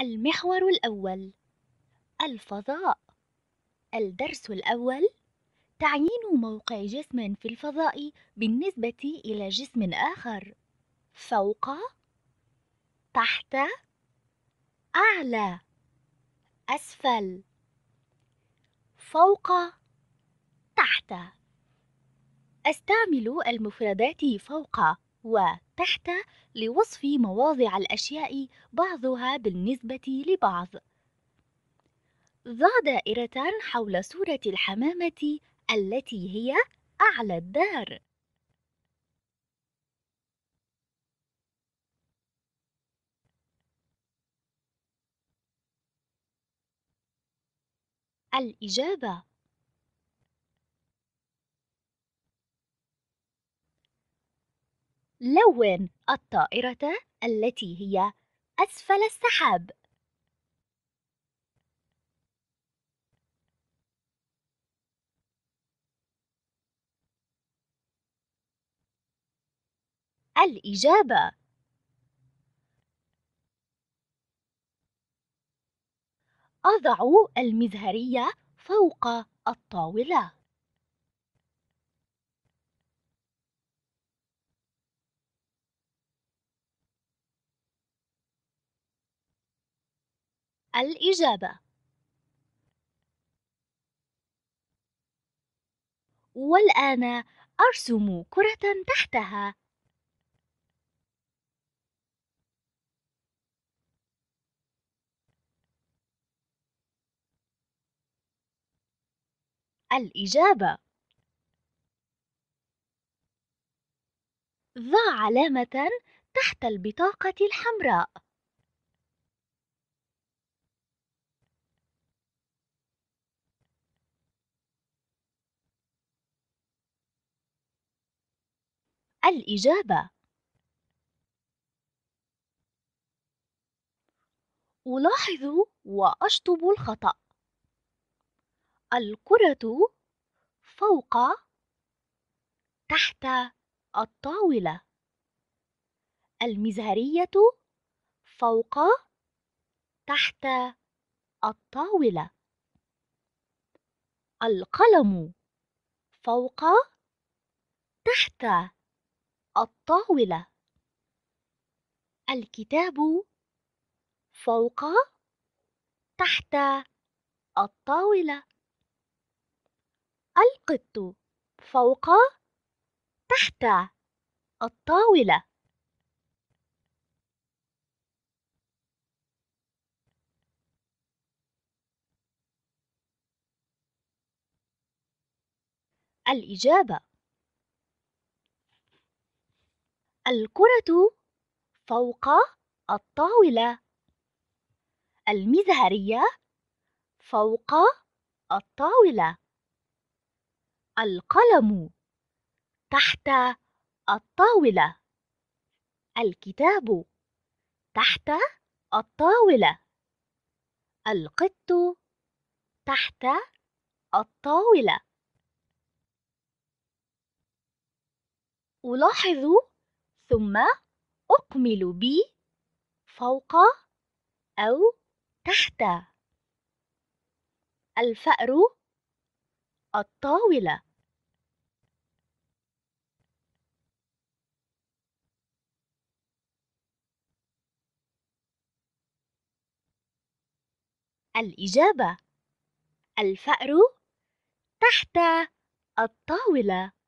المحور الأول الفضاء الدرس الأول تعيين موقع جسم في الفضاء بالنسبة إلى جسم آخر فوق تحت أعلى أسفل فوق تحت أستعمل المفردات فوق وتحت لوصف مواضع الأشياء بعضها بالنسبة لبعض ضع دائرة حول صورة الحمامة التي هي أعلى الدار الإجابة لون الطائرة التي هي أسفل السحاب الإجابة أضع المزهرية فوق الطاولة الإجابة والآن أرسم كرة تحتها الإجابة ضع علامة تحت البطاقة الحمراء الإجابة ألاحظ وأشطب الخطأ الكرة فوق تحت الطاولة المزهرية فوق تحت الطاولة القلم فوق تحت الطاولة الكتاب فوق تحت الطاولة القط فوق تحت الطاولة الإجابة الكرة فوق الطاولة المزهرية فوق الطاولة القلم تحت الطاولة الكتاب تحت الطاولة القط تحت الطاولة ألاحظ ثم أقمل ب فوق أو تحت الفأر الطاولة الإجابة الفأر تحت الطاولة